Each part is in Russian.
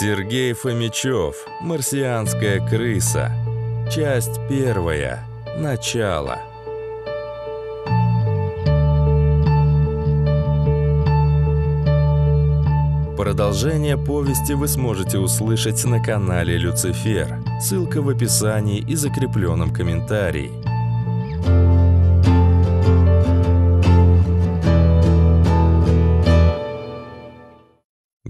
Сергей Фомичев. Марсианская крыса. Часть первая. Начало. Продолжение повести вы сможете услышать на канале Люцифер. Ссылка в описании и закрепленном комментарии.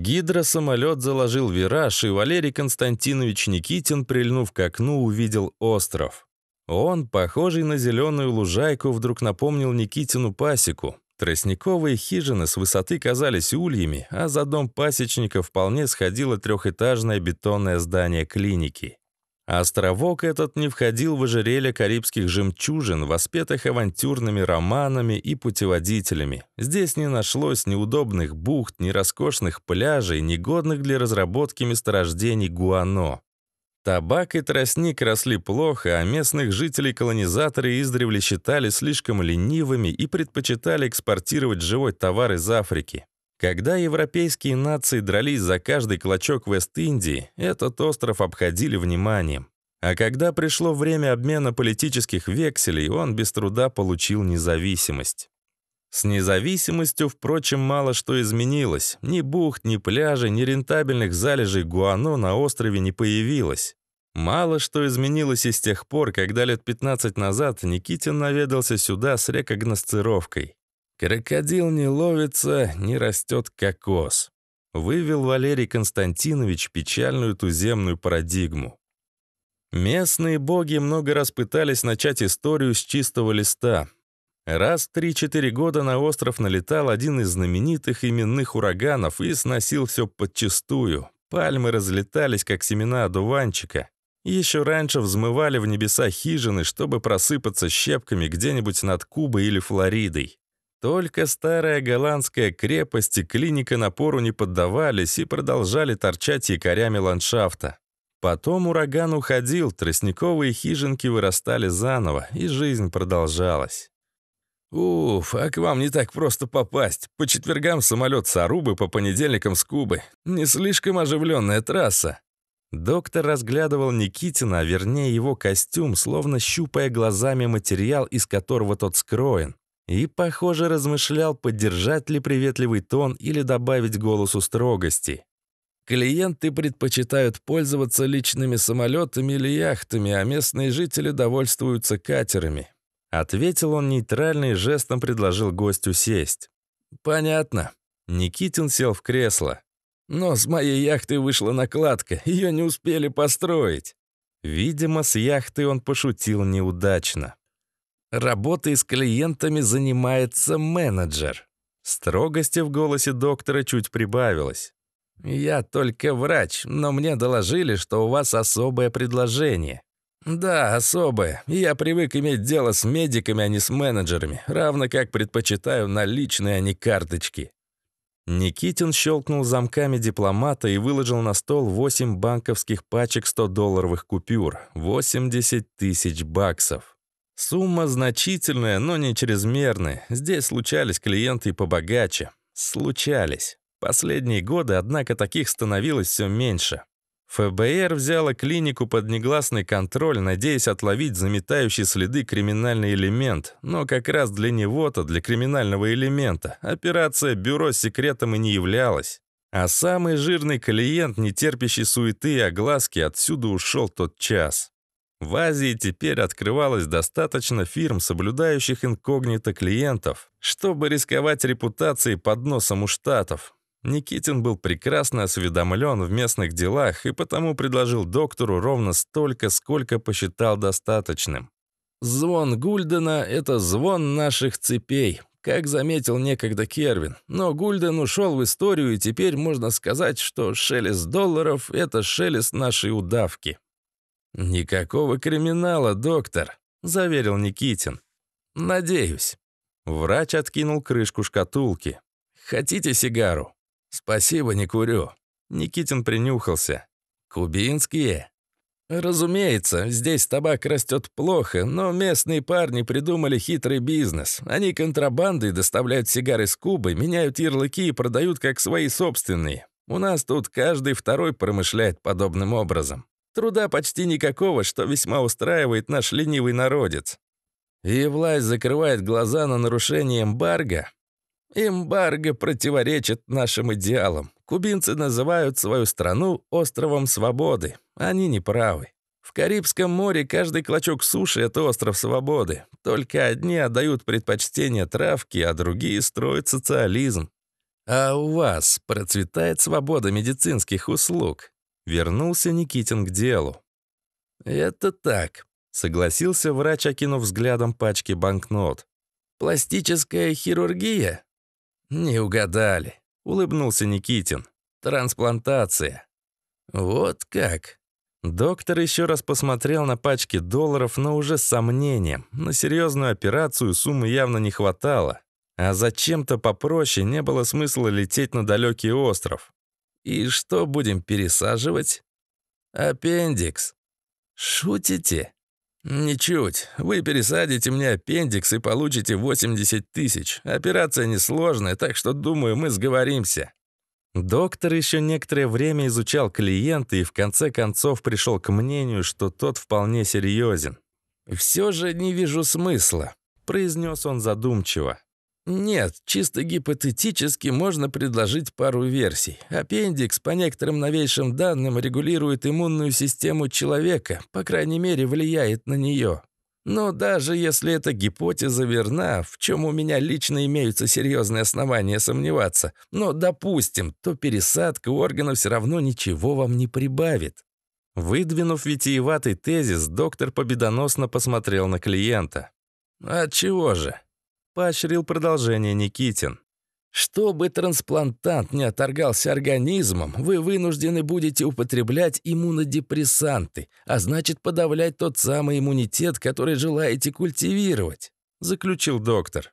Гидросамолет заложил вираж, и Валерий Константинович Никитин, прильнув к окну, увидел остров. Он, похожий на зеленую лужайку, вдруг напомнил Никитину пасеку. Тростниковые хижины с высоты казались ульями, а за дом пасечника вполне сходило трехэтажное бетонное здание клиники. А островок этот не входил в ожерелье карибских жемчужин, воспетых авантюрными романами и путеводителями. Здесь не нашлось ни удобных бухт, ни роскошных пляжей, ни годных для разработки месторождений гуано. Табак и тростник росли плохо, а местных жителей колонизаторы издревле считали слишком ленивыми и предпочитали экспортировать живой товар из Африки. Когда европейские нации дрались за каждый клочок Вест-Индии, этот остров обходили вниманием. А когда пришло время обмена политических векселей, он без труда получил независимость. С независимостью, впрочем, мало что изменилось. Ни бухт, ни пляжей, ни рентабельных залежей гуано на острове не появилось. Мало что изменилось и с тех пор, когда лет 15 назад Никитин наведался сюда с рекогносцировкой. Крокодил не ловится, не растет кокос. Вывел Валерий Константинович печальную туземную парадигму. Местные боги много раз пытались начать историю с чистого листа. Раз в 3-4 года на остров налетал один из знаменитых именных ураганов и сносил все подчистую. Пальмы разлетались, как семена одуванчика. Еще раньше взмывали в небеса хижины, чтобы просыпаться щепками где-нибудь над Кубой или Флоридой. Только старая голландская крепость и клиника напору не поддавались и продолжали торчать якорями ландшафта. Потом ураган уходил, тростниковые хижинки вырастали заново, и жизнь продолжалась. «Уф, а к вам не так просто попасть. По четвергам самолет с Арубы, по понедельникам с Кубы. Не слишком оживленная трасса». Доктор разглядывал Никитина, а вернее его костюм, словно щупая глазами материал, из которого тот скроен. И, похоже, размышлял, поддержать ли приветливый тон или добавить голосу строгости. Клиенты предпочитают пользоваться личными самолетами или яхтами, а местные жители довольствуются катерами. Ответил он нейтрально и жестом предложил гостю сесть. «Понятно». Никитин сел в кресло. «Но с моей яхты вышла накладка, ее не успели построить». Видимо, с яхты он пошутил неудачно. Работой с клиентами занимается менеджер». Строгости в голосе доктора чуть прибавилось. «Я только врач, но мне доложили, что у вас особое предложение». «Да, особое. Я привык иметь дело с медиками, а не с менеджерами, равно как предпочитаю наличные, а не карточки». Никитин щелкнул замками дипломата и выложил на стол 8 банковских пачек 100-долларовых купюр, 80 тысяч баксов. Сумма значительная, но не чрезмерная. Здесь случались клиенты и побогаче. Случались. Последние годы, однако, таких становилось все меньше. ФБР взяла клинику под негласный контроль, надеясь отловить заметающий следы криминальный элемент. Но как раз для него-то, для криминального элемента, операция «Бюро» секретом и не являлась. А самый жирный клиент, не терпящий суеты и огласки, отсюда ушел тот час. В Азии теперь открывалось достаточно фирм, соблюдающих инкогнито клиентов, чтобы рисковать репутацией под носом у штатов. Никитин был прекрасно осведомлен в местных делах и потому предложил доктору ровно столько, сколько посчитал достаточным. «Звон Гульдена — это звон наших цепей», как заметил некогда Кервин. Но Гульден ушел в историю, и теперь можно сказать, что шелест долларов — это шелест нашей удавки. «Никакого криминала, доктор», — заверил Никитин. «Надеюсь». Врач откинул крышку шкатулки. «Хотите сигару?» «Спасибо, не курю». Никитин принюхался. «Кубинские?» «Разумеется, здесь табак растет плохо, но местные парни придумали хитрый бизнес. Они контрабандой доставляют сигары с Кубы, меняют ярлыки и продают как свои собственные. У нас тут каждый второй промышляет подобным образом. Труда почти никакого, что весьма устраивает наш ленивый народец. И власть закрывает глаза на нарушение эмбарго? Эмбарго противоречит нашим идеалам. Кубинцы называют свою страну островом свободы. Они не правы. В Карибском море каждый клочок суши — это остров свободы. Только одни отдают предпочтение травке, а другие строят социализм. А у вас процветает свобода медицинских услуг? Вернулся Никитин к делу. «Это так», — согласился врач, окинув взглядом пачки банкнот. «Пластическая хирургия?» «Не угадали», — улыбнулся Никитин. «Трансплантация». «Вот как?» Доктор еще раз посмотрел на пачки долларов, но уже с сомнением. На серьезную операцию суммы явно не хватало. А зачем-то попроще не было смысла лететь на далекий остров. И что будем пересаживать? Аппендикс. Шутите? Ничуть. Вы пересадите мне аппендикс и получите 80 тысяч. Операция несложная, так что, думаю, мы сговоримся. Доктор еще некоторое время изучал клиента и в конце концов пришел к мнению, что тот вполне серьезен. «Все же не вижу смысла», — произнес он задумчиво. Нет, чисто гипотетически можно предложить пару версий. Аппендикс, по некоторым новейшим данным, регулирует иммунную систему человека, по крайней мере, влияет на нее. Но даже если эта гипотеза верна, в чем у меня лично имеются серьезные основания сомневаться, но, допустим, то пересадка органов все равно ничего вам не прибавит. Выдвинув витиеватый тезис, доктор победоносно посмотрел на клиента. «А чего же? Поощрил продолжение Никитин. Чтобы трансплантант не оторгался организмом, вы вынуждены будете употреблять иммунодепрессанты, а значит подавлять тот самый иммунитет, который желаете культивировать, заключил доктор.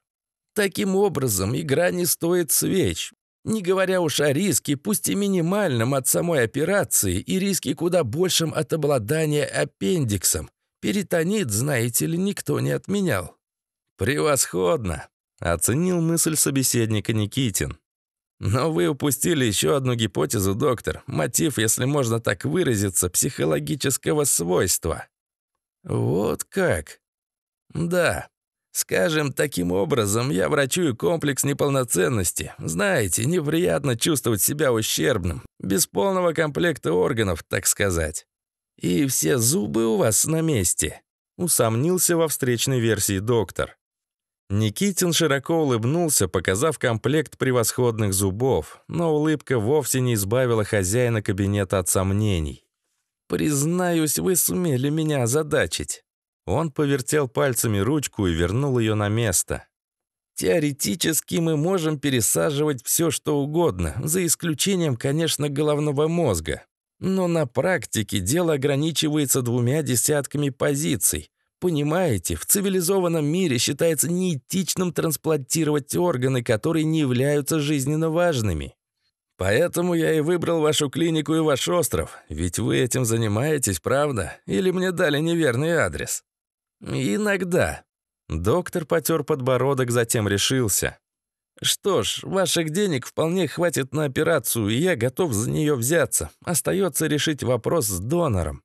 Таким образом, игра не стоит свеч. Не говоря уж о риске, пусть и минимальном от самой операции, и риске куда большим от обладания аппендиксом. Перитонит, знаете ли, никто не отменял. «Превосходно!» — оценил мысль собеседника Никитин. «Но вы упустили еще одну гипотезу, доктор. Мотив, если можно так выразиться, психологического свойства». «Вот как?» «Да», Скажем, таким образом я врачую комплекс неполноценности. Знаете, неприятно чувствовать себя ущербным, без полного комплекта органов, так сказать. И все зубы у вас на месте», — усомнился во встречной версии доктор. Никитин широко улыбнулся, показав комплект превосходных зубов, но улыбка вовсе не избавила хозяина кабинета от сомнений. «Признаюсь, вы сумели меня озадачить». Он повертел пальцами ручку и вернул ее на место. «Теоретически мы можем пересаживать все, что угодно, за исключением, конечно, головного мозга. Но на практике дело ограничивается двумя десятками позиций. Понимаете, в цивилизованном мире считается неэтичным трансплантировать органы, которые не являются жизненно важными. Поэтому я и выбрал вашу клинику и ваш остров, ведь вы этим занимаетесь, правда? Или мне дали неверный адрес? Иногда. Доктор потер подбородок, затем решился. Что ж, ваших денег вполне хватит на операцию, и я готов за нее взяться. Остается решить вопрос с донором.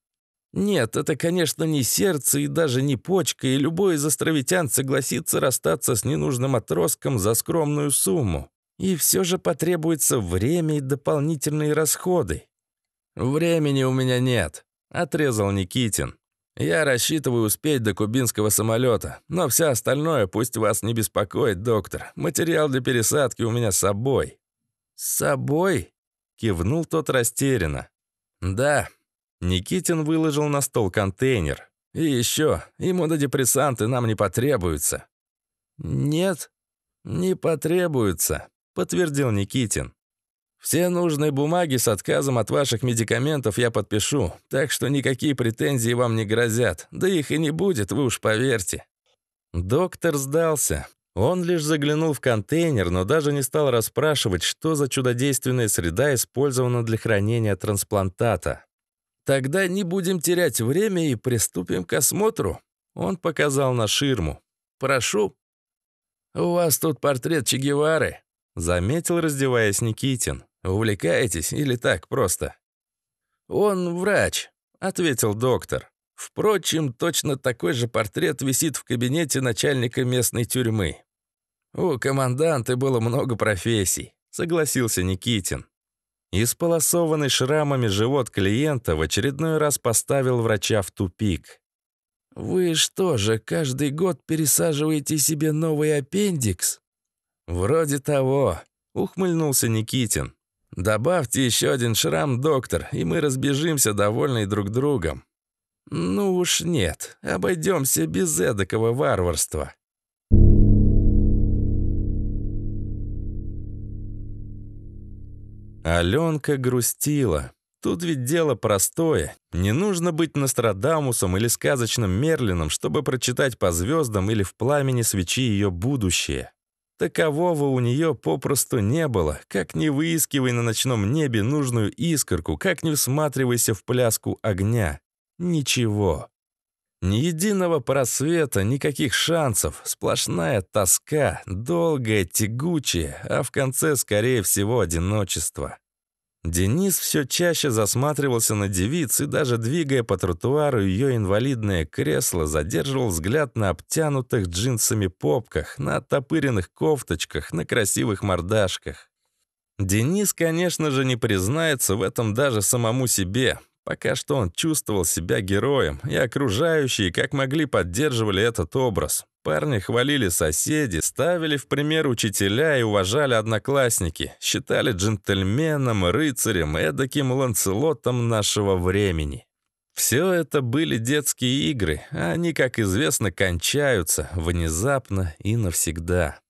Нет, это, конечно, не сердце и даже не почка, и любой из островитян согласится расстаться с ненужным отростком за скромную сумму. И все же потребуется время и дополнительные расходы. «Времени у меня нет», — отрезал Никитин. «Я рассчитываю успеть до кубинского самолета, но все остальное пусть вас не беспокоит, доктор. Материал для пересадки у меня с собой». «С собой?» — кивнул тот растерянно. «Да, Никитин выложил на стол контейнер. «И еще, иммунодепрессанты нам не потребуются». «Нет, не потребуются», — подтвердил Никитин. «Все нужные бумаги с отказом от ваших медикаментов я подпишу, так что никакие претензии вам не грозят, да их и не будет, вы уж поверьте». Доктор сдался. Он лишь заглянул в контейнер, но даже не стал расспрашивать, что за чудодейственная среда использована для хранения трансплантата. «Тогда не будем терять время и приступим к осмотру», — он показал на ширму. «Прошу». «У вас тут портрет Че Гевары», — заметил, раздеваясь Никитин. «Увлекаетесь или так просто?» «Он врач», — ответил доктор. «Впрочем, точно такой же портрет висит в кабинете начальника местной тюрьмы». «У команданта было много профессий», — согласился Никитин. Исполосованный шрамами живот клиента в очередной раз поставил врача в тупик. «Вы что же, каждый год пересаживаете себе новый аппендикс?» «Вроде того», — ухмыльнулся Никитин. «Добавьте еще один шрам, доктор, и мы разбежимся, довольны друг другом». «Ну уж нет, обойдемся без эдакого варварства». Аленка грустила. Тут ведь дело простое. Не нужно быть Нострадамусом или сказочным Мерлином, чтобы прочитать по звездам или в пламени свечи ее будущее. Такового у нее попросту не было. Как не выискивай на ночном небе нужную искорку, как не всматривайся в пляску огня. Ничего. Ни единого просвета, никаких шансов, сплошная тоска, долгая, тягучая, а в конце, скорее всего, одиночество. Денис все чаще засматривался на девиц и даже двигая по тротуару ее инвалидное кресло, задерживал взгляд на обтянутых джинсами попках, на оттопыренных кофточках, на красивых мордашках. Денис, конечно же, не признается в этом даже самому себе. Пока что он чувствовал себя героем, и окружающие как могли поддерживали этот образ. Парни хвалили соседи, ставили в пример учителя и уважали одноклассники, считали джентльменом, рыцарем, эдаким ланцелотом нашего времени. Все это были детские игры, а они, как известно, кончаются внезапно и навсегда.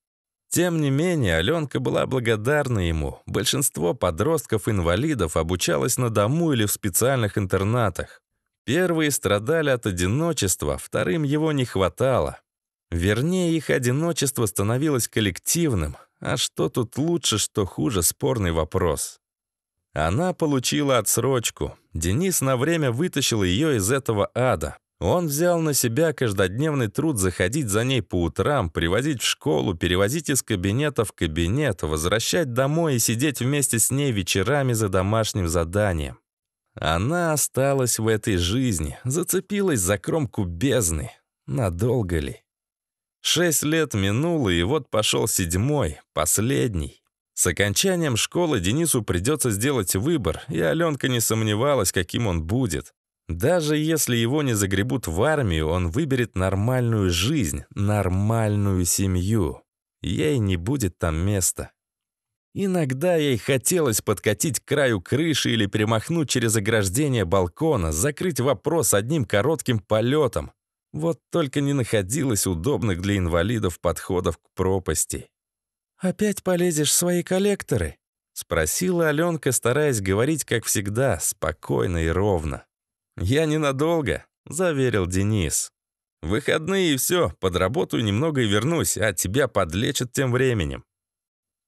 Тем не менее, Аленка была благодарна ему. Большинство подростков-инвалидов обучалось на дому или в специальных интернатах. Первые страдали от одиночества, вторым его не хватало. Вернее, их одиночество становилось коллективным. А что тут лучше, что хуже, спорный вопрос. Она получила отсрочку. Денис на время вытащил ее из этого ада. Он взял на себя каждодневный труд заходить за ней по утрам, привозить в школу, перевозить из кабинета в кабинет, возвращать домой и сидеть вместе с ней вечерами за домашним заданием. Она осталась в этой жизни, зацепилась за кромку бездны. Надолго ли? Шесть лет минуло, и вот пошел седьмой, последний. С окончанием школы Денису придется сделать выбор, и Аленка не сомневалась, каким он будет. Даже если его не загребут в армию, он выберет нормальную жизнь, нормальную семью. Ей не будет там места. Иногда ей хотелось подкатить к краю крыши или перемахнуть через ограждение балкона, закрыть вопрос одним коротким полетом. Вот только не находилось удобных для инвалидов подходов к пропасти. «Опять полезешь в свои коллекторы?» — спросила Аленка, стараясь говорить, как всегда, спокойно и ровно. «Я ненадолго», — заверил Денис. «Выходные и все, подработаю немного и вернусь, а тебя подлечат тем временем».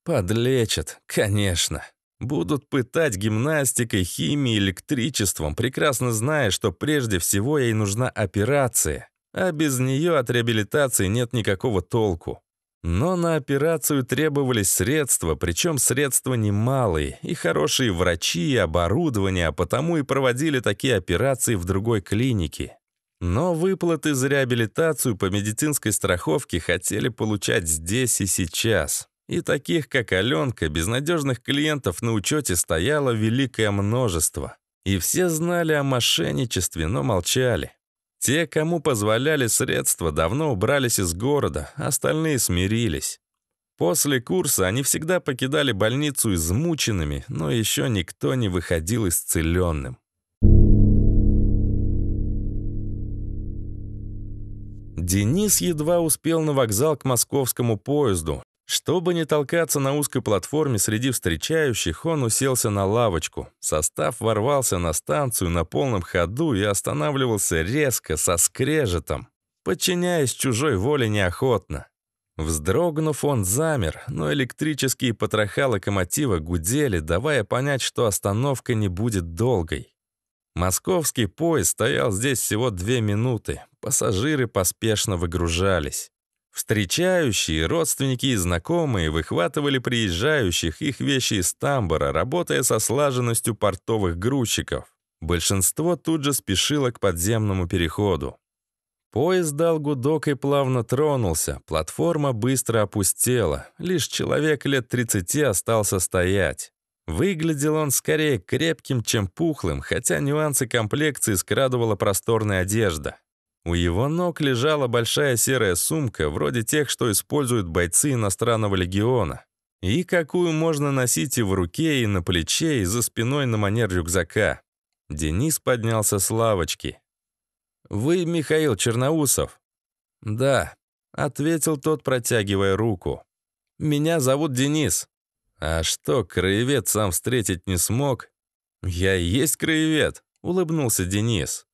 «Подлечат, конечно», Будут пытать гимнастикой, химией, электричеством, прекрасно зная, что прежде всего ей нужна операция, а без нее от реабилитации нет никакого толку. Но на операцию требовались средства, причем средства немалые, и хорошие врачи, и оборудование, а потому и проводили такие операции в другой клинике. Но выплаты за реабилитацию по медицинской страховке хотели получать здесь и сейчас. И таких, как Аленка, безнадежных клиентов на учете стояло великое множество. И все знали о мошенничестве, но молчали. Те, кому позволяли средства, давно убрались из города, остальные смирились. После курса они всегда покидали больницу измученными, но еще никто не выходил исцеленным. Денис едва успел на вокзал к московскому поезду. Чтобы не толкаться на узкой платформе среди встречающих, он уселся на лавочку. Состав ворвался на станцию на полном ходу и останавливался резко, со скрежетом, подчиняясь чужой воле неохотно. Вздрогнув, он замер, но электрические потроха локомотива гудели, давая понять, что остановка не будет долгой. Московский поезд стоял здесь всего две минуты. Пассажиры поспешно выгружались. Встречающие, родственники и знакомые выхватывали приезжающих их вещи из тамбора, работая со слаженностью портовых грузчиков. Большинство тут же спешило к подземному переходу. Поезд дал гудок и плавно тронулся, платформа быстро опустела, лишь человек лет 30 остался стоять. Выглядел он скорее крепким, чем пухлым, хотя нюансы комплекции скрадывала просторная одежда. У его ног лежала большая серая сумка, вроде тех, что используют бойцы иностранного легиона, и какую можно носить и в руке, и на плече, и за спиной на манер рюкзака. Денис поднялся с лавочки. «Вы Михаил Черноусов?» «Да», — ответил тот, протягивая руку. «Меня зовут Денис». «А что, краевед сам встретить не смог?» «Я и есть краевед», — улыбнулся Денис.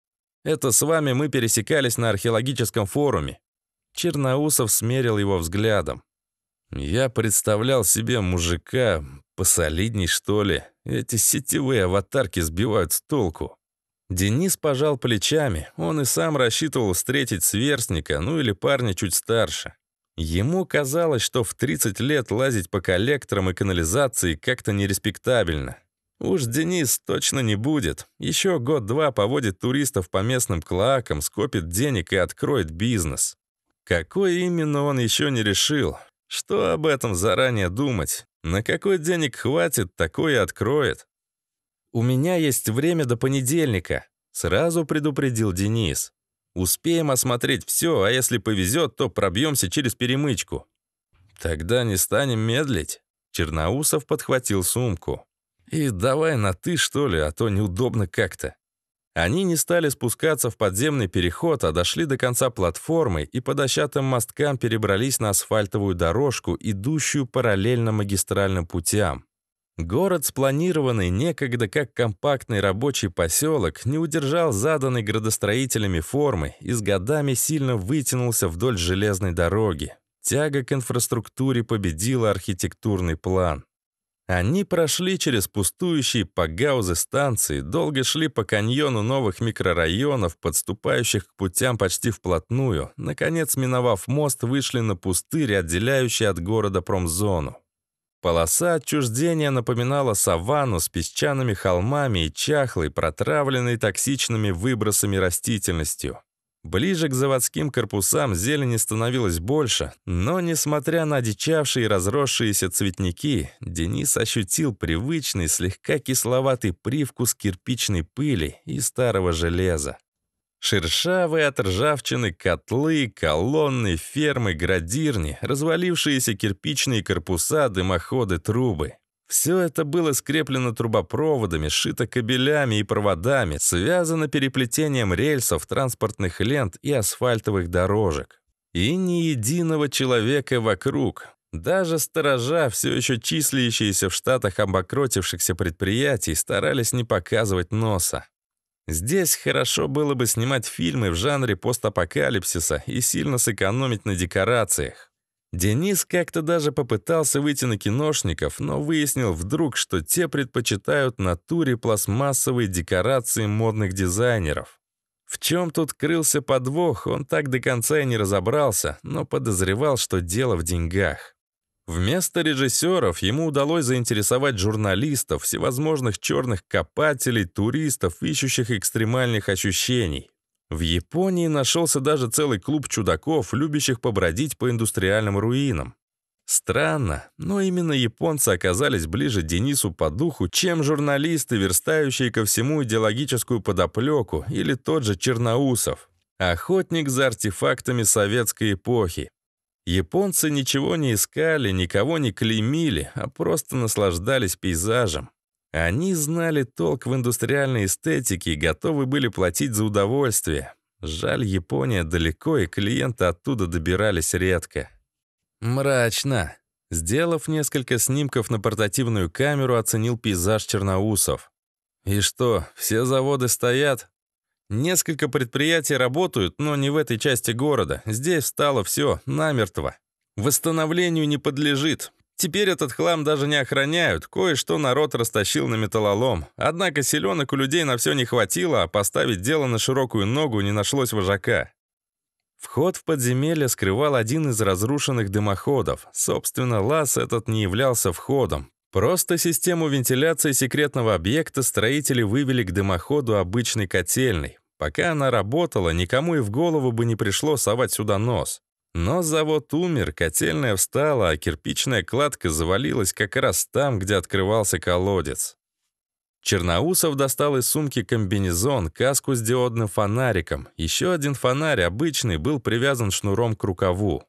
Это с вами мы пересекались на археологическом форуме». Черноусов смерил его взглядом. «Я представлял себе мужика, посолидней, что ли. Эти сетевые аватарки сбивают с толку». Денис пожал плечами. Он и сам рассчитывал встретить сверстника, ну или парня чуть старше. Ему казалось, что в 30 лет лазить по коллекторам и канализации как-то нереспектабельно. Уж Денис точно не будет. Еще год-два поводит туристов по местным клакам, скопит денег и откроет бизнес. Какой именно он еще не решил. Что об этом заранее думать? На какой денег хватит, такой и откроет. «У меня есть время до понедельника», — сразу предупредил Денис. «Успеем осмотреть все, а если повезет, то пробьемся через перемычку». «Тогда не станем медлить», — Черноусов подхватил сумку. И давай на «ты», что ли, а то неудобно как-то. Они не стали спускаться в подземный переход, а дошли до конца платформы и по дощатым мосткам перебрались на асфальтовую дорожку, идущую параллельно магистральным путям. Город, спланированный некогда как компактный рабочий поселок, не удержал заданной градостроителями формы и с годами сильно вытянулся вдоль железной дороги. Тяга к инфраструктуре победила архитектурный план. Они прошли через пустующие погаузы станции, долго шли по каньону новых микрорайонов, подступающих к путям почти вплотную. Наконец, миновав мост, вышли на пустырь, отделяющий от города промзону. Полоса отчуждения напоминала саванну с песчаными холмами и чахлой, протравленной токсичными выбросами растительностью. Ближе к заводским корпусам зелени становилось больше, но, несмотря на дичавшие и разросшиеся цветники, Денис ощутил привычный, слегка кисловатый привкус кирпичной пыли и старого железа. Шершавые от ржавчины котлы, колонны, фермы, градирни, развалившиеся кирпичные корпуса, дымоходы, трубы. Все это было скреплено трубопроводами, шито кабелями и проводами, связано переплетением рельсов, транспортных лент и асфальтовых дорожек. И ни единого человека вокруг. Даже сторожа, все еще числящиеся в штатах обокротившихся предприятий, старались не показывать носа. Здесь хорошо было бы снимать фильмы в жанре постапокалипсиса и сильно сэкономить на декорациях. Денис как-то даже попытался выйти на киношников, но выяснил вдруг, что те предпочитают натуре пластмассовые декорации модных дизайнеров. В чем тут крылся подвох, он так до конца и не разобрался, но подозревал, что дело в деньгах. Вместо режиссеров ему удалось заинтересовать журналистов, всевозможных черных копателей, туристов, ищущих экстремальных ощущений. В Японии нашелся даже целый клуб чудаков, любящих побродить по индустриальным руинам. Странно, но именно японцы оказались ближе Денису по духу, чем журналисты, верстающие ко всему идеологическую подоплеку, или тот же Черноусов, охотник за артефактами советской эпохи. Японцы ничего не искали, никого не клеймили, а просто наслаждались пейзажем. Они знали толк в индустриальной эстетике и готовы были платить за удовольствие. Жаль, Япония далеко, и клиенты оттуда добирались редко. Мрачно. Сделав несколько снимков на портативную камеру, оценил пейзаж Черноусов. «И что, все заводы стоят?» «Несколько предприятий работают, но не в этой части города. Здесь стало все намертво. Восстановлению не подлежит. Теперь этот хлам даже не охраняют, кое-что народ растащил на металлолом. Однако силёнок у людей на всё не хватило, а поставить дело на широкую ногу не нашлось вожака. Вход в подземелье скрывал один из разрушенных дымоходов. Собственно, лаз этот не являлся входом. Просто систему вентиляции секретного объекта строители вывели к дымоходу обычной котельной. Пока она работала, никому и в голову бы не пришло совать сюда нос. Но завод умер, котельная встала, а кирпичная кладка завалилась как раз там, где открывался колодец. Черноусов достал из сумки комбинезон, каску с диодным фонариком. Еще один фонарь, обычный, был привязан шнуром к рукаву.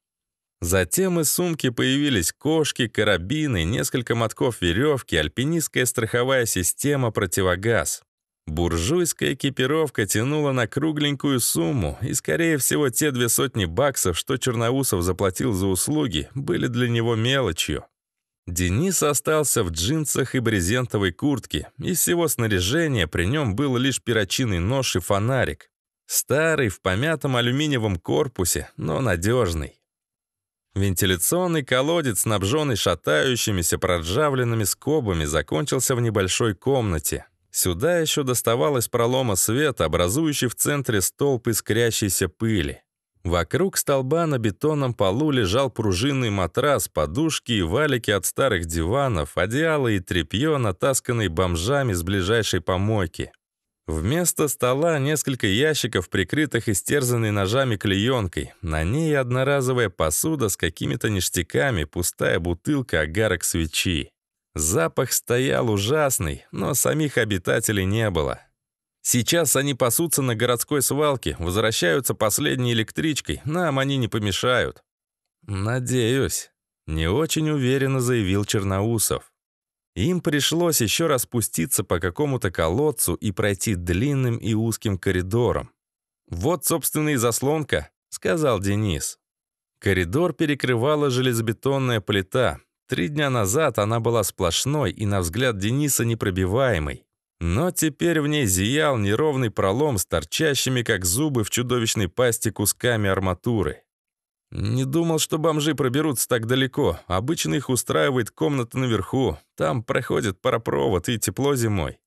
Затем из сумки появились кошки, карабины, несколько мотков веревки, альпинистская страховая система, противогаз. Буржуйская экипировка тянула на кругленькую сумму, и, скорее всего, те две сотни баксов, что Черноусов заплатил за услуги, были для него мелочью. Денис остался в джинсах и брезентовой куртке. и всего снаряжения при нем был лишь перочинный нож и фонарик. Старый, в помятом алюминиевом корпусе, но надежный. Вентиляционный колодец, снабженный шатающимися проржавленными скобами, закончился в небольшой комнате. Сюда еще доставалось пролома свет, образующий в центре столб искрящейся пыли. Вокруг столба на бетонном полу лежал пружинный матрас, подушки и валики от старых диванов, одеяло и тряпье, натасканные бомжами с ближайшей помойки. Вместо стола несколько ящиков, прикрытых истерзанной ножами клеенкой. На ней одноразовая посуда с какими-то ништяками, пустая бутылка, огарок свечи. Запах стоял ужасный, но самих обитателей не было. Сейчас они пасутся на городской свалке, возвращаются последней электричкой, нам они не помешают. «Надеюсь», — не очень уверенно заявил Черноусов. Им пришлось еще раз спуститься по какому-то колодцу и пройти длинным и узким коридором. «Вот, собственно, и заслонка», — сказал Денис. Коридор перекрывала железобетонная плита. Три дня назад она была сплошной и, на взгляд Дениса, непробиваемой. Но теперь в ней зиял неровный пролом с торчащими, как зубы, в чудовищной пасти кусками арматуры. «Не думал, что бомжи проберутся так далеко. Обычно их устраивает комната наверху. Там проходит паропровод и тепло зимой».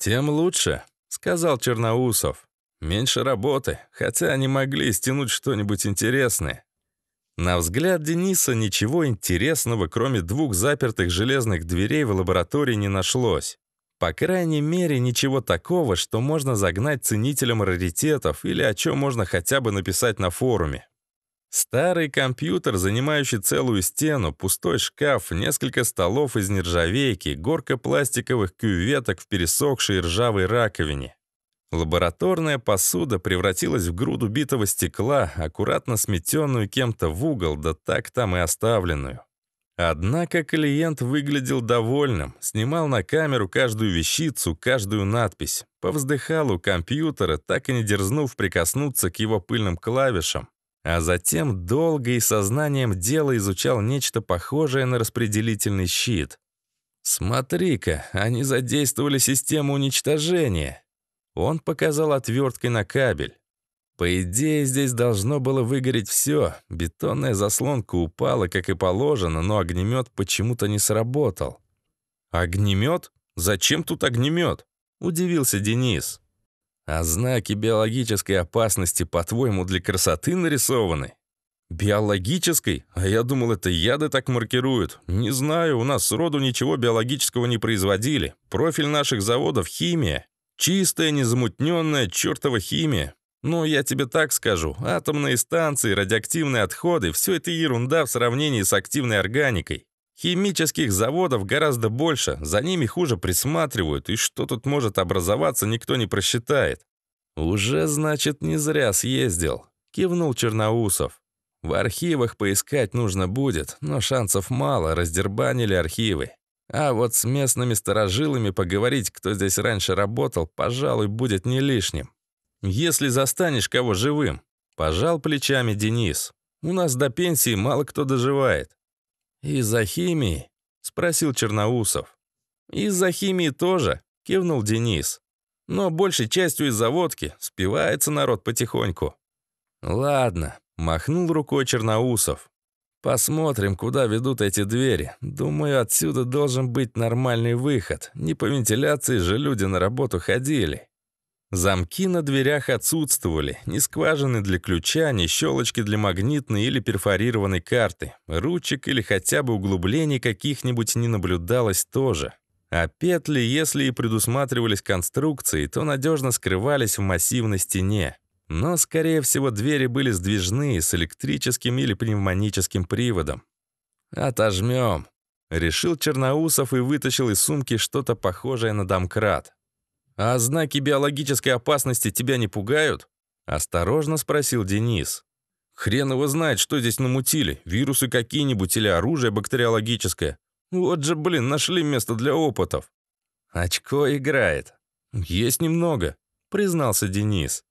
«Тем лучше», — сказал Черноусов. «Меньше работы, хотя они могли стянуть что-нибудь интересное. На взгляд Дениса ничего интересного, кроме двух запертых железных дверей в лаборатории не нашлось. По крайней мере, ничего такого, что можно загнать ценителям раритетов или о чем можно хотя бы написать на форуме. Старый компьютер, занимающий целую стену, пустой шкаф, несколько столов из нержавейки, горка пластиковых кюветок в пересохшей ржавой раковине. Лабораторная посуда превратилась в груду битого стекла, аккуратно сметенную кем-то в угол, да так там и оставленную. Однако клиент выглядел довольным, снимал на камеру каждую вещицу, каждую надпись, повздыхал у компьютера, так и не дерзнув прикоснуться к его пыльным клавишам, а затем долго и сознанием дела изучал нечто похожее на распределительный щит. «Смотри-ка, они задействовали систему уничтожения», он показал отверткой на кабель. По идее, здесь должно было выгореть все. Бетонная заслонка упала, как и положено, но огнемет почему-то не сработал. «Огнемет? Зачем тут огнемет?» — удивился Денис. «А знаки биологической опасности, по-твоему, для красоты нарисованы?» «Биологической? А я думал, это яды так маркируют. Не знаю, у нас сроду ничего биологического не производили. Профиль наших заводов — химия». Чистая, незамутненная, чертова химия. Но ну, я тебе так скажу, атомные станции, радиоактивные отходы — все это ерунда в сравнении с активной органикой. Химических заводов гораздо больше, за ними хуже присматривают, и что тут может образоваться, никто не просчитает. «Уже, значит, не зря съездил», — кивнул Черноусов. «В архивах поискать нужно будет, но шансов мало, раздербанили архивы. А вот с местными старожилами поговорить, кто здесь раньше работал, пожалуй, будет не лишним. Если застанешь кого живым, пожал плечами Денис. У нас до пенсии мало кто доживает. Из-за химии? спросил Черноусов. Из-за химии тоже, кивнул Денис. Но большей частью из-за водки спивается народ потихоньку. Ладно, махнул рукой Черноусов. Посмотрим, куда ведут эти двери. Думаю, отсюда должен быть нормальный выход. Не по вентиляции же люди на работу ходили. Замки на дверях отсутствовали, ни скважины для ключа, ни щелочки для магнитной или перфорированной карты. Ручек или хотя бы углублений каких-нибудь не наблюдалось тоже. А петли, если и предусматривались конструкции, то надежно скрывались в массивной стене. Но, скорее всего, двери были сдвижные, с электрическим или пневмоническим приводом. «Отожмем», — решил Черноусов и вытащил из сумки что-то похожее на домкрат. «А знаки биологической опасности тебя не пугают?» — осторожно спросил Денис. «Хрен его знает, что здесь намутили, вирусы какие-нибудь или оружие бактериологическое. Вот же, блин, нашли место для опытов». «Очко играет». «Есть немного», — признался Денис.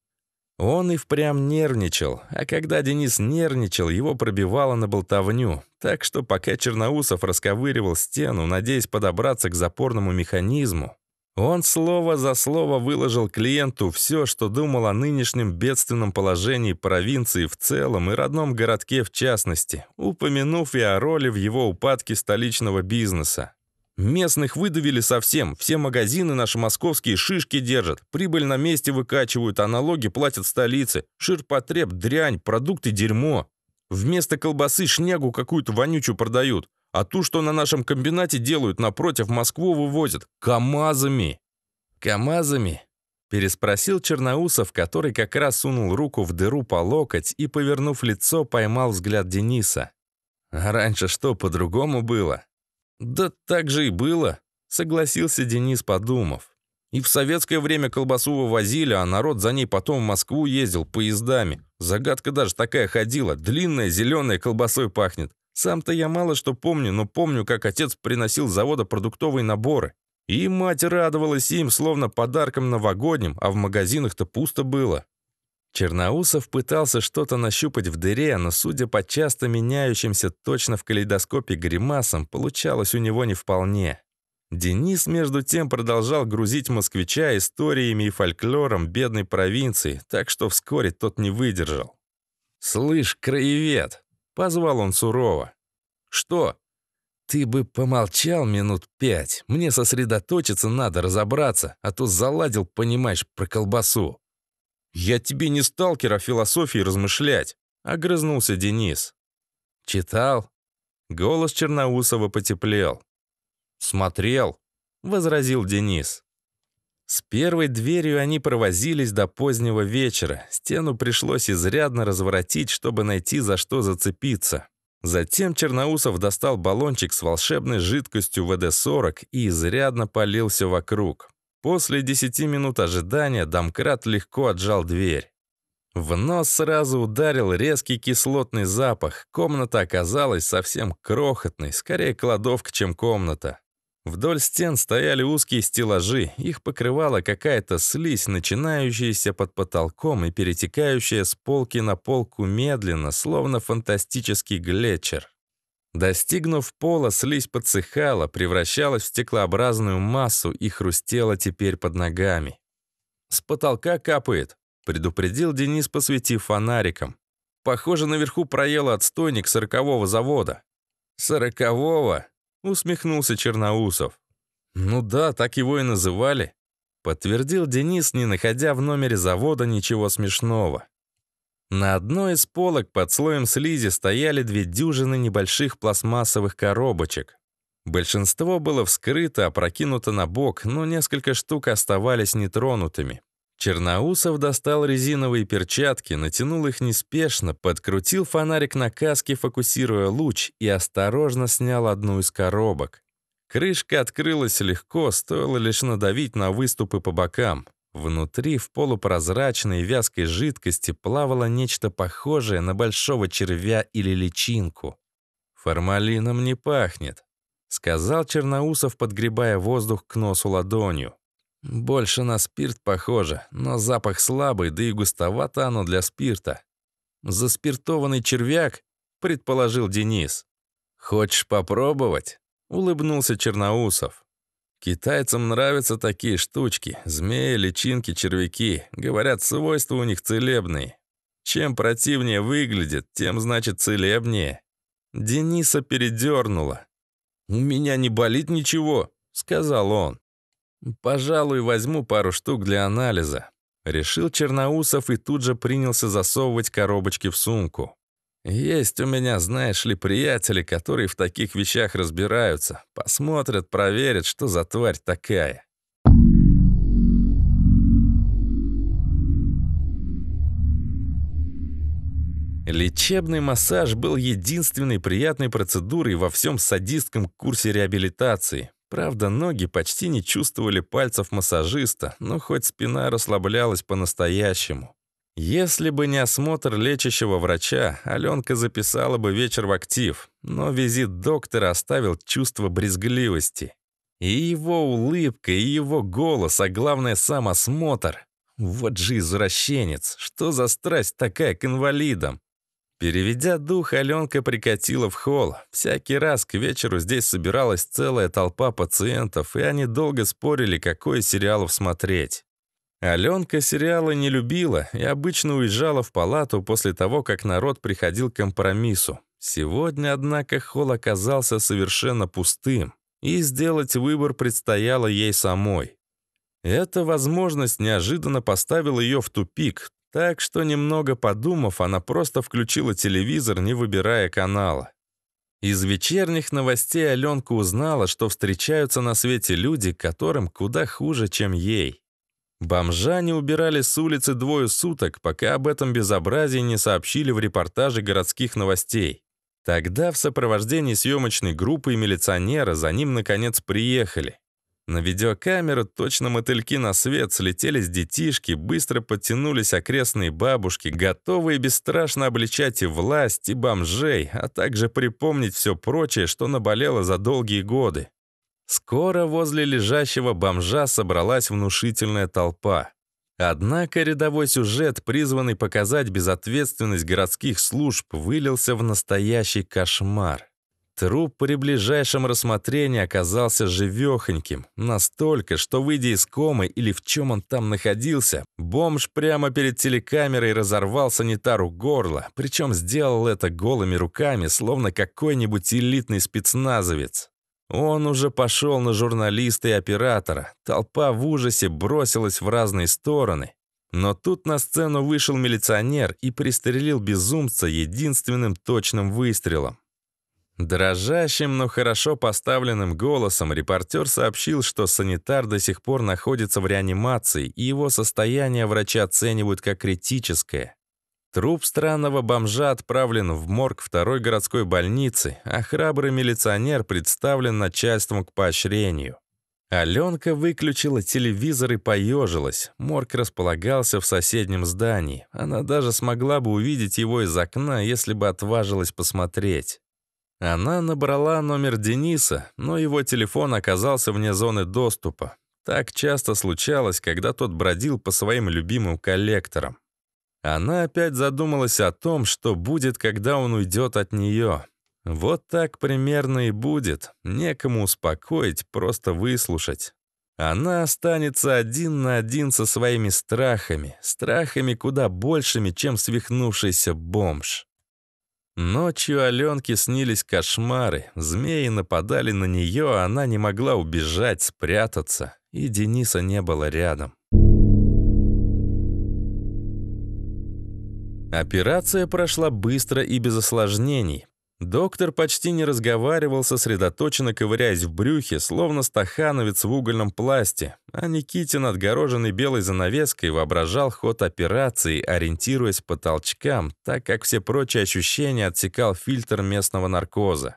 Он и впрямь нервничал, а когда Денис нервничал, его пробивало на болтовню. Так что пока Черноусов расковыривал стену, надеясь подобраться к запорному механизму, он слово за слово выложил клиенту все, что думал о нынешнем бедственном положении провинции в целом и родном городке в частности, упомянув и о роли в его упадке столичного бизнеса. Местных выдавили совсем, все магазины наши московские шишки держат, прибыль на месте выкачивают, а налоги платят столицы. ширпотреб, дрянь, продукты дерьмо. Вместо колбасы шнягу какую-то вонючую продают, а ту, что на нашем комбинате делают, напротив Москву вывозят. КАМАЗами!» «КАМАЗами?» – переспросил Черноусов, который как раз сунул руку в дыру по локоть и, повернув лицо, поймал взгляд Дениса. А раньше что, по-другому было?» «Да так же и было», — согласился Денис, подумав. «И в советское время колбасу вывозили, а народ за ней потом в Москву ездил поездами. Загадка даже такая ходила, длинная, зеленая, колбасой пахнет. Сам-то я мало что помню, но помню, как отец приносил с завода продуктовые наборы. И мать радовалась им, словно подарком новогодним, а в магазинах-то пусто было. Черноусов пытался что-то нащупать в дыре, но, судя по часто меняющимся точно в калейдоскопе гримасам, получалось у него не вполне. Денис, между тем, продолжал грузить москвича историями и фольклором бедной провинции, так что вскоре тот не выдержал. «Слышь, краевед!» — позвал он сурово. «Что?» «Ты бы помолчал минут пять. Мне сосредоточиться надо, разобраться, а то заладил, понимаешь, про колбасу». «Я тебе не сталкер, а философии размышлять», — огрызнулся Денис. «Читал?» Голос Черноусова потеплел. «Смотрел», — возразил Денис. С первой дверью они провозились до позднего вечера. Стену пришлось изрядно разворотить, чтобы найти, за что зацепиться. Затем Черноусов достал баллончик с волшебной жидкостью ВД-40 и изрядно полился вокруг. После 10 минут ожидания домкрат легко отжал дверь. В нос сразу ударил резкий кислотный запах. Комната оказалась совсем крохотной, скорее кладовка, чем комната. Вдоль стен стояли узкие стеллажи, их покрывала какая-то слизь, начинающаяся под потолком и перетекающая с полки на полку медленно, словно фантастический глетчер. Достигнув пола, слизь подсыхала, превращалась в стеклообразную массу и хрустела теперь под ногами. «С потолка капает», — предупредил Денис, посветив фонариком. «Похоже, наверху проела отстойник сорокового завода». «Сорокового?» — усмехнулся Черноусов. «Ну да, так его и называли», — подтвердил Денис, не находя в номере завода ничего смешного. На одной из полок под слоем слизи стояли две дюжины небольших пластмассовых коробочек. Большинство было вскрыто, опрокинуто на бок, но несколько штук оставались нетронутыми. Черноусов достал резиновые перчатки, натянул их неспешно, подкрутил фонарик на каске, фокусируя луч, и осторожно снял одну из коробок. Крышка открылась легко, стоило лишь надавить на выступы по бокам. Внутри, в полупрозрачной вязкой жидкости, плавало нечто похожее на большого червя или личинку. «Формалином не пахнет», — сказал Черноусов, подгребая воздух к носу ладонью. «Больше на спирт похоже, но запах слабый, да и густовато оно для спирта». «Заспиртованный червяк?» — предположил Денис. «Хочешь попробовать?» — улыбнулся Черноусов. Китайцам нравятся такие штучки. Змеи, личинки, червяки. Говорят, свойства у них целебные. Чем противнее выглядит, тем, значит, целебнее. Дениса передернула. «У меня не болит ничего», — сказал он. «Пожалуй, возьму пару штук для анализа». Решил Черноусов и тут же принялся засовывать коробочки в сумку. Есть у меня, знаешь ли, приятели, которые в таких вещах разбираются. Посмотрят, проверят, что за тварь такая. Лечебный массаж был единственной приятной процедурой во всем садистском курсе реабилитации. Правда, ноги почти не чувствовали пальцев массажиста, но хоть спина расслаблялась по-настоящему. Если бы не осмотр лечащего врача, Аленка записала бы вечер в актив, но визит доктора оставил чувство брезгливости. И его улыбка, и его голос, а главное сам осмотр. Вот же извращенец, что за страсть такая к инвалидам? Переведя дух, Аленка прикатила в холл. Всякий раз к вечеру здесь собиралась целая толпа пациентов, и они долго спорили, какой сериалов смотреть. Аленка сериала не любила и обычно уезжала в палату после того, как народ приходил к компромиссу. Сегодня, однако, холл оказался совершенно пустым, и сделать выбор предстояло ей самой. Эта возможность неожиданно поставила ее в тупик, так что, немного подумав, она просто включила телевизор, не выбирая канала. Из вечерних новостей Аленка узнала, что встречаются на свете люди, которым куда хуже, чем ей. Бомжа не убирали с улицы двое суток, пока об этом безобразии не сообщили в репортаже городских новостей. Тогда в сопровождении съемочной группы и милиционера за ним, наконец, приехали. На видеокамеру точно мотыльки на свет слетелись детишки, быстро подтянулись окрестные бабушки, готовые бесстрашно обличать и власть, и бомжей, а также припомнить все прочее, что наболело за долгие годы. Скоро возле лежащего бомжа собралась внушительная толпа. Однако рядовой сюжет, призванный показать безответственность городских служб, вылился в настоящий кошмар. Труп при ближайшем рассмотрении оказался живехоньким, настолько, что, выйдя из комы или в чем он там находился, бомж прямо перед телекамерой разорвал санитару горло, причем сделал это голыми руками, словно какой-нибудь элитный спецназовец. Он уже пошел на журналиста и оператора. Толпа в ужасе бросилась в разные стороны. Но тут на сцену вышел милиционер и пристрелил безумца единственным точным выстрелом. Дрожащим, но хорошо поставленным голосом репортер сообщил, что санитар до сих пор находится в реанимации, и его состояние врачи оценивают как критическое. Труп странного бомжа отправлен в морг второй городской больницы, а храбрый милиционер представлен начальством к поощрению. Аленка выключила телевизор и поежилась. Морг располагался в соседнем здании. Она даже смогла бы увидеть его из окна, если бы отважилась посмотреть. Она набрала номер Дениса, но его телефон оказался вне зоны доступа. Так часто случалось, когда тот бродил по своим любимым коллекторам. Она опять задумалась о том, что будет, когда он уйдет от нее. Вот так примерно и будет. Некому успокоить, просто выслушать. Она останется один на один со своими страхами, страхами куда большими, чем свихнувшийся бомж. Ночью Аленке снились кошмары, змеи нападали на нее, а она не могла убежать, спрятаться, и Дениса не было рядом. Операция прошла быстро и без осложнений. Доктор почти не разговаривал, сосредоточенно ковыряясь в брюхе, словно стахановец в угольном пласте, а Никитин, отгороженный белой занавеской, воображал ход операции, ориентируясь по толчкам, так как все прочие ощущения отсекал фильтр местного наркоза.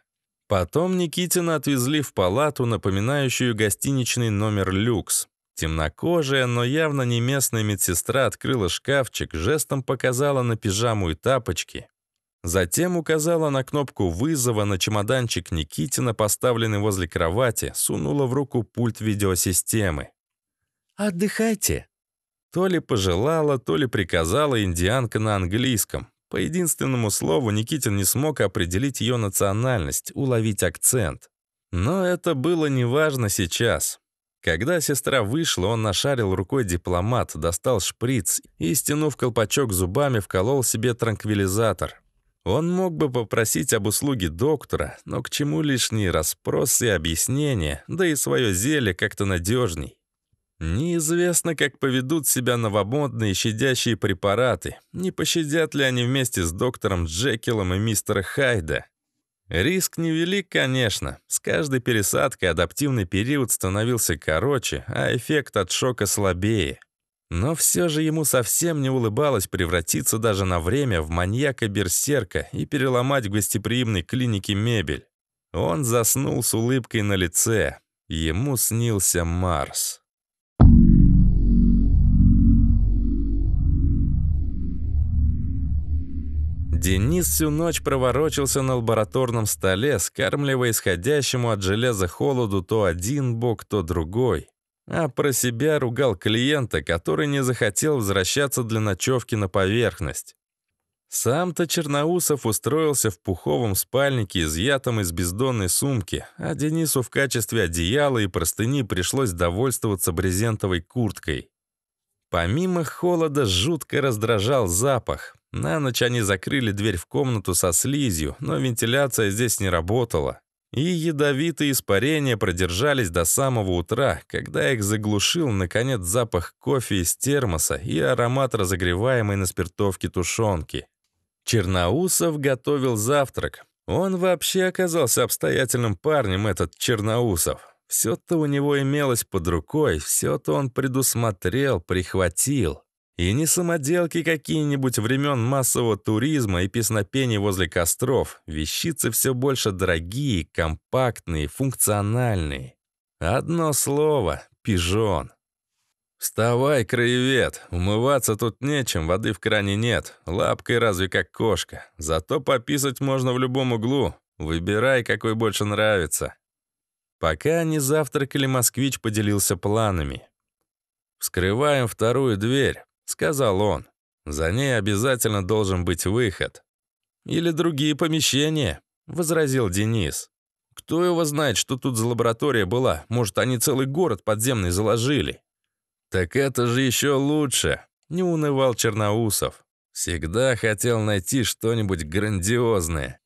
Потом Никитина отвезли в палату, напоминающую гостиничный номер «Люкс». Темнокожая, но явно не местная медсестра открыла шкафчик, жестом показала на пижаму и тапочки. Затем указала на кнопку вызова на чемоданчик Никитина, поставленный возле кровати, сунула в руку пульт видеосистемы. «Отдыхайте!» То ли пожелала, то ли приказала индианка на английском. По единственному слову Никитин не смог определить ее национальность, уловить акцент. Но это было неважно сейчас. Когда сестра вышла, он нашарил рукой дипломат, достал шприц и, стянув колпачок зубами, вколол себе транквилизатор. Он мог бы попросить об услуге доктора, но к чему лишние расспросы и объяснения, да и свое зелье как-то надежней. Неизвестно, как поведут себя новомодные щадящие препараты, не пощадят ли они вместе с доктором Джекилом и мистера Хайда. Риск невелик, конечно. С каждой пересадкой адаптивный период становился короче, а эффект от шока слабее. Но все же ему совсем не улыбалось превратиться даже на время в маньяка-берсерка и переломать в гостеприимной клинике мебель. Он заснул с улыбкой на лице. Ему снился Марс. Денис всю ночь проворочился на лабораторном столе, скармливая исходящему от железа холоду то один бок, то другой. А про себя ругал клиента, который не захотел возвращаться для ночевки на поверхность. Сам-то Черноусов устроился в пуховом спальнике, изъятом из бездонной сумки, а Денису в качестве одеяла и простыни пришлось довольствоваться брезентовой курткой. Помимо холода жутко раздражал запах. На ночь они закрыли дверь в комнату со слизью, но вентиляция здесь не работала. И ядовитые испарения продержались до самого утра, когда их заглушил, наконец, запах кофе из термоса и аромат разогреваемой на спиртовке тушенки. Черноусов готовил завтрак. Он вообще оказался обстоятельным парнем, этот Черноусов. Все-то у него имелось под рукой, все-то он предусмотрел, прихватил. И не самоделки какие-нибудь времен массового туризма и песнопений возле костров. Вещицы все больше дорогие, компактные, функциональные. Одно слово — пижон. «Вставай, краевед! Умываться тут нечем, воды в кране нет. Лапкой разве как кошка. Зато пописать можно в любом углу. Выбирай, какой больше нравится». Пока они завтракали, москвич поделился планами. «Вскрываем вторую дверь сказал он. «За ней обязательно должен быть выход». «Или другие помещения», — возразил Денис. «Кто его знает, что тут за лаборатория была? Может, они целый город подземный заложили?» «Так это же еще лучше», — не унывал Черноусов. «Всегда хотел найти что-нибудь грандиозное.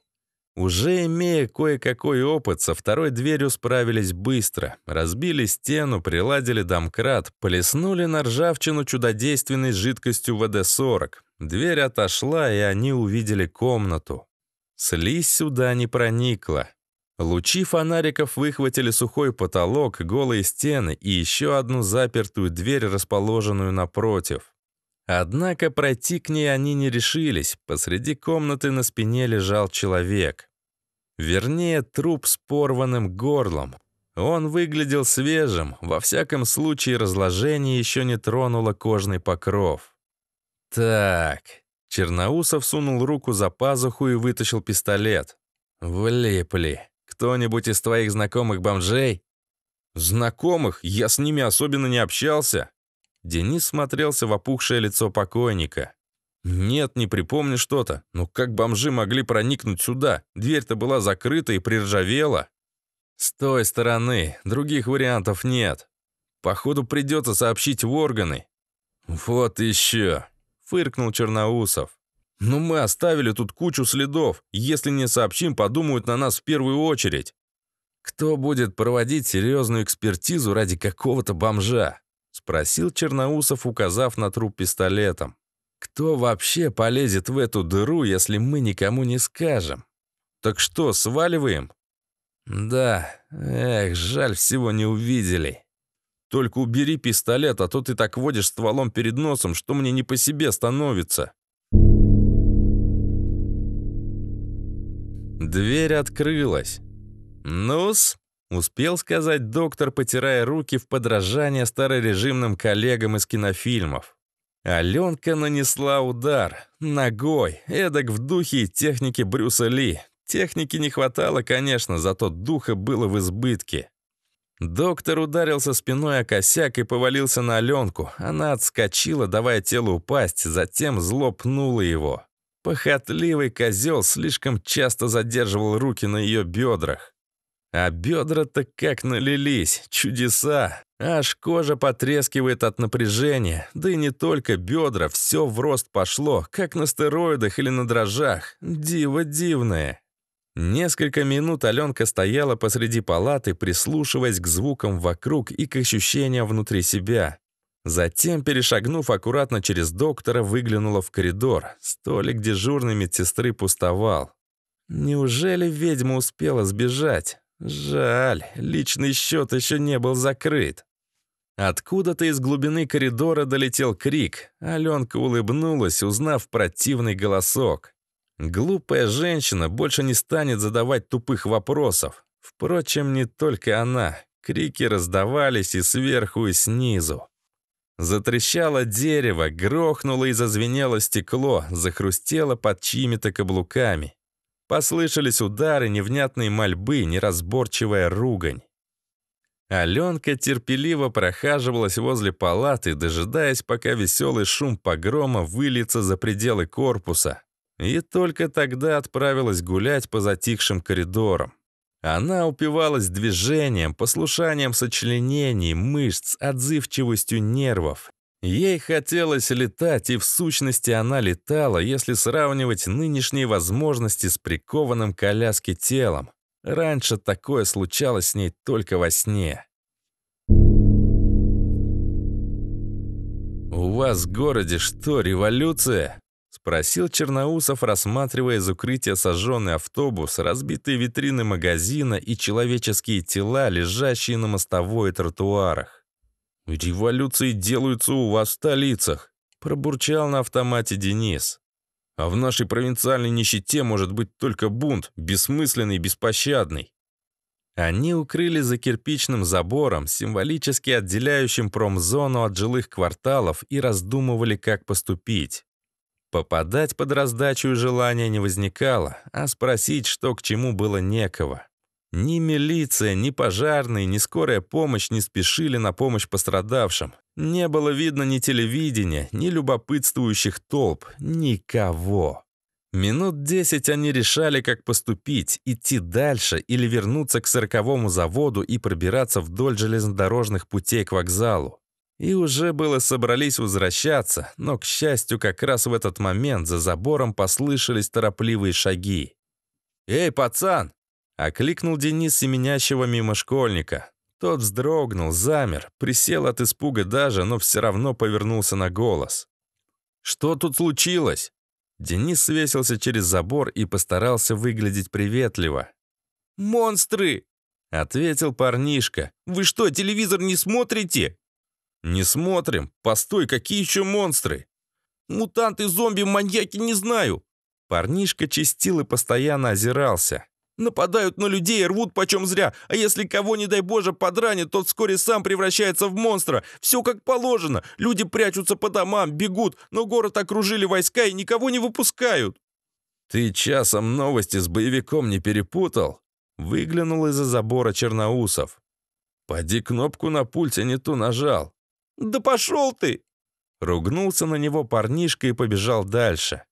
Уже имея кое-какой опыт, со второй дверью справились быстро. Разбили стену, приладили домкрат, полиснули на ржавчину чудодейственной жидкостью ВД-40. Дверь отошла, и они увидели комнату. Слизь сюда не проникла. Лучи фонариков выхватили сухой потолок, голые стены и еще одну запертую дверь, расположенную напротив. Однако пройти к ней они не решились. Посреди комнаты на спине лежал человек. Вернее, труп с порванным горлом. Он выглядел свежим, во всяком случае разложение еще не тронуло кожный покров. Так. Черноусов сунул руку за пазуху и вытащил пистолет. «Влипли. Кто-нибудь из твоих знакомых бомжей?» «Знакомых? Я с ними особенно не общался». Денис смотрелся в опухшее лицо покойника. «Нет, не припомню что-то. Но ну как бомжи могли проникнуть сюда? Дверь-то была закрыта и приржавела». «С той стороны. Других вариантов нет. Походу, придется сообщить в органы». «Вот еще!» — фыркнул Черноусов. «Ну мы оставили тут кучу следов. Если не сообщим, подумают на нас в первую очередь. Кто будет проводить серьезную экспертизу ради какого-то бомжа?» — спросил Черноусов, указав на труп пистолетом. «Кто вообще полезет в эту дыру, если мы никому не скажем? Так что, сваливаем?» «Да, эх, жаль, всего не увидели. Только убери пистолет, а то ты так водишь стволом перед носом, что мне не по себе становится». Дверь открылась. «Ну-с, Успел сказать доктор, потирая руки в подражание старорежимным коллегам из кинофильмов. Аленка нанесла удар. Ногой. Эдак в духе и технике Брюса Ли. Техники не хватало, конечно, зато духа было в избытке. Доктор ударился спиной о косяк и повалился на Аленку. Она отскочила, давая телу упасть, затем зло пнула его. Похотливый козел слишком часто задерживал руки на ее бедрах. А бедра-то как налились, чудеса. Аж кожа потрескивает от напряжения. Да и не только бедра, все в рост пошло, как на стероидах или на дрожжах. Диво дивное. Несколько минут Аленка стояла посреди палаты, прислушиваясь к звукам вокруг и к ощущениям внутри себя. Затем, перешагнув аккуратно через доктора, выглянула в коридор. Столик дежурной медсестры пустовал. Неужели ведьма успела сбежать? Жаль, личный счет еще не был закрыт. Откуда-то из глубины коридора долетел крик. Аленка улыбнулась, узнав противный голосок. Глупая женщина больше не станет задавать тупых вопросов. Впрочем, не только она. Крики раздавались и сверху, и снизу. Затрещало дерево, грохнуло и зазвенело стекло, захрустело под чьими-то каблуками. Послышались удары, невнятные мольбы, неразборчивая ругань. Аленка терпеливо прохаживалась возле палаты, дожидаясь, пока веселый шум погрома выльется за пределы корпуса. И только тогда отправилась гулять по затихшим коридорам. Она упивалась движением, послушанием сочленений, мышц, отзывчивостью нервов. Ей хотелось летать, и в сущности она летала, если сравнивать нынешние возможности с прикованным коляски телом. Раньше такое случалось с ней только во сне. «У вас в городе что, революция?» — спросил Черноусов, рассматривая из укрытия сожженный автобус, разбитые витрины магазина и человеческие тела, лежащие на мостовой и тротуарах. «Революции делаются у вас в столицах», — пробурчал на автомате Денис. «А в нашей провинциальной нищете может быть только бунт, бессмысленный и беспощадный». Они укрыли за кирпичным забором, символически отделяющим промзону от жилых кварталов, и раздумывали, как поступить. Попадать под раздачу и желания не возникало, а спросить, что к чему, было некого. Ни милиция, ни пожарные, ни скорая помощь не спешили на помощь пострадавшим. Не было видно ни телевидения, ни любопытствующих толп, никого. Минут десять они решали, как поступить, идти дальше или вернуться к сороковому заводу и пробираться вдоль железнодорожных путей к вокзалу. И уже было собрались возвращаться, но, к счастью, как раз в этот момент за забором послышались торопливые шаги. «Эй, пацан, Окликнул Денис и мимо школьника. Тот вздрогнул, замер, присел от испуга даже, но все равно повернулся на голос. «Что тут случилось?» Денис свесился через забор и постарался выглядеть приветливо. «Монстры!» — ответил парнишка. «Вы что, телевизор не смотрите?» «Не смотрим. Постой, какие еще монстры?» «Мутанты, зомби, маньяки, не знаю!» Парнишка чистил и постоянно озирался. Нападают на людей и рвут почем зря, а если кого, не дай боже, подранит, тот вскоре сам превращается в монстра. Все как положено, люди прячутся по домам, бегут, но город окружили войска и никого не выпускают». «Ты часом новости с боевиком не перепутал?» Выглянул из-за забора Черноусов. «Поди кнопку на пульте не ту нажал». «Да пошел ты!» Ругнулся на него парнишка и побежал дальше.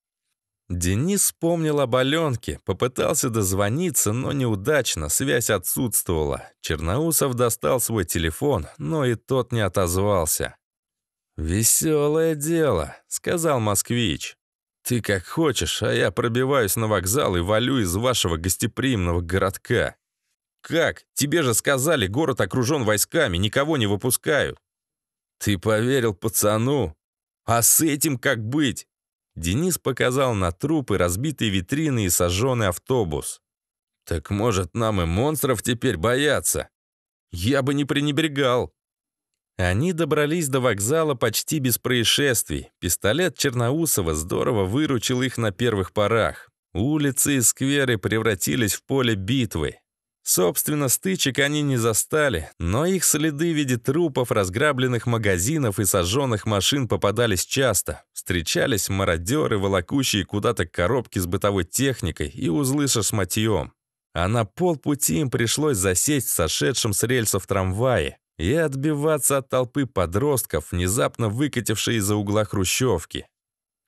Денис вспомнил об Аленке, попытался дозвониться, но неудачно, связь отсутствовала. Черноусов достал свой телефон, но и тот не отозвался. «Веселое дело», — сказал москвич. «Ты как хочешь, а я пробиваюсь на вокзал и валю из вашего гостеприимного городка». «Как? Тебе же сказали, город окружен войсками, никого не выпускают». «Ты поверил пацану? А с этим как быть?» Денис показал на трупы, разбитые витрины и сожженный автобус. «Так может, нам и монстров теперь бояться?» «Я бы не пренебрегал», они добрались до вокзала почти без происшествий. Пистолет Черноусова здорово выручил их на первых порах. Улицы и скверы превратились в поле битвы. Собственно, стычек они не застали, но их следы в виде трупов, разграбленных магазинов и сожженных машин попадались часто. Встречались мародеры, волокущие куда-то коробки с бытовой техникой и узлы шашматьем. А на полпути им пришлось засесть в сошедшем с рельсов трамвае и отбиваться от толпы подростков, внезапно выкатившей из-за угла хрущевки.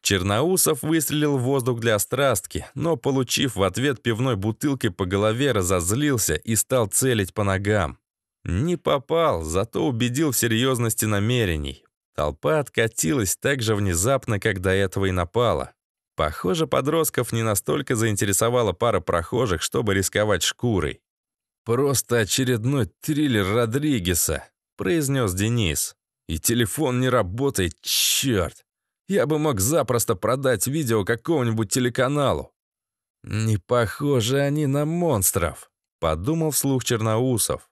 Черноусов выстрелил в воздух для страстки, но, получив в ответ пивной бутылкой по голове, разозлился и стал целить по ногам. Не попал, зато убедил в серьезности намерений. Толпа откатилась так же внезапно, как до этого и напала. Похоже, подростков не настолько заинтересовала пара прохожих, чтобы рисковать шкурой. «Просто очередной триллер Родригеса», — произнес Денис. «И телефон не работает, черт!» Я бы мог запросто продать видео какому-нибудь телеканалу. «Не похожи они на монстров», — подумал вслух Черноусов.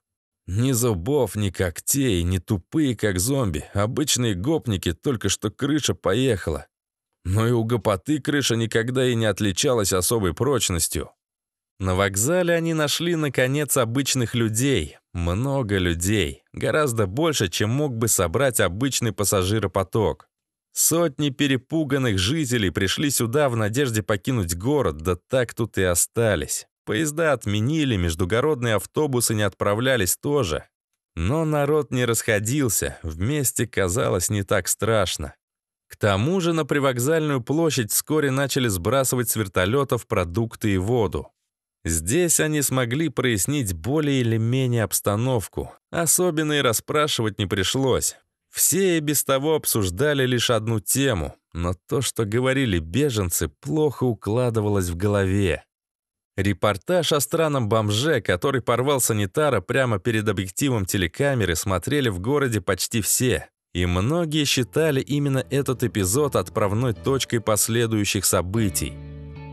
«Ни зубов, ни когтей, ни тупые, как зомби. Обычные гопники, только что крыша поехала. Но и у гопоты крыша никогда и не отличалась особой прочностью». На вокзале они нашли, наконец, обычных людей. Много людей. Гораздо больше, чем мог бы собрать обычный пассажиропоток. Сотни перепуганных жителей пришли сюда в надежде покинуть город, да так тут и остались. Поезда отменили, междугородные автобусы не отправлялись тоже. Но народ не расходился, вместе казалось не так страшно. К тому же на привокзальную площадь вскоре начали сбрасывать с вертолетов продукты и воду. Здесь они смогли прояснить более или менее обстановку. Особенно и расспрашивать не пришлось. Все и без того обсуждали лишь одну тему, но то, что говорили беженцы, плохо укладывалось в голове. Репортаж о странном бомже, который порвал санитара прямо перед объективом телекамеры, смотрели в городе почти все. И многие считали именно этот эпизод отправной точкой последующих событий.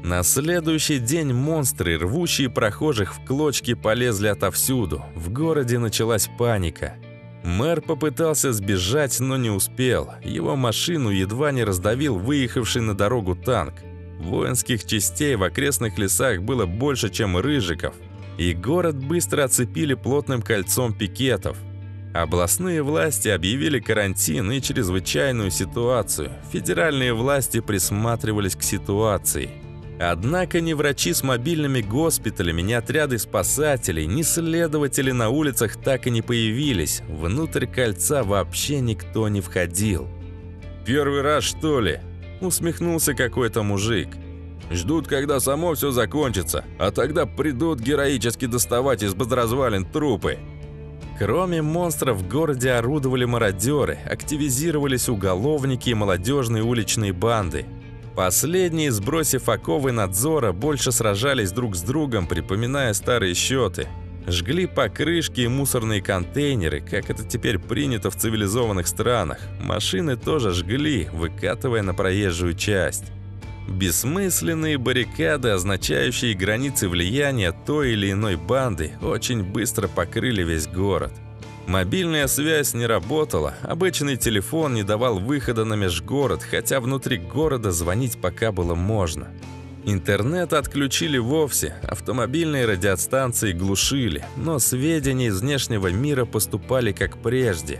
На следующий день монстры, рвущие прохожих в клочки, полезли отовсюду. В городе началась паника. Мэр попытался сбежать, но не успел. Его машину едва не раздавил выехавший на дорогу танк. Воинских частей в окрестных лесах было больше, чем рыжиков, и город быстро оцепили плотным кольцом пикетов. Областные власти объявили карантин и чрезвычайную ситуацию. Федеральные власти присматривались к ситуации. Однако ни врачи с мобильными госпиталями, ни отряды спасателей, ни следователи на улицах так и не появились. Внутрь кольца вообще никто не входил. «Первый раз, что ли?» – усмехнулся какой-то мужик. «Ждут, когда само все закончится, а тогда придут героически доставать из подразвалин трупы». Кроме монстров в городе орудовали мародеры, активизировались уголовники и молодежные уличные банды – Последние, сбросив оковы надзора, больше сражались друг с другом, припоминая старые счеты. Жгли покрышки и мусорные контейнеры, как это теперь принято в цивилизованных странах. Машины тоже жгли, выкатывая на проезжую часть. Бессмысленные баррикады, означающие границы влияния той или иной банды, очень быстро покрыли весь город. Мобильная связь не работала, обычный телефон не давал выхода на межгород, хотя внутри города звонить пока было можно. Интернет отключили вовсе, автомобильные радиостанции глушили, но сведения из внешнего мира поступали как прежде.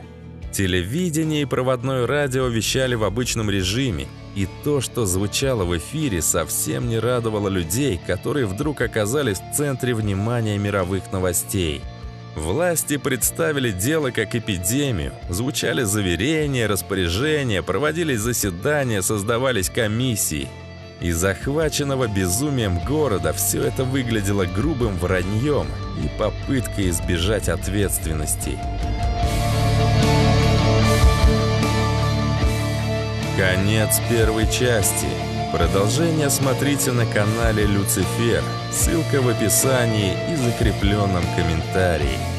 Телевидение и проводное радио вещали в обычном режиме, и то, что звучало в эфире, совсем не радовало людей, которые вдруг оказались в центре внимания мировых новостей – Власти представили дело как эпидемию. Звучали заверения, распоряжения, проводились заседания, создавались комиссии. Из захваченного безумием города все это выглядело грубым враньем и попыткой избежать ответственности. Конец первой части. Продолжение смотрите на канале Люцифер. Ссылка в описании и закрепленном комментарии.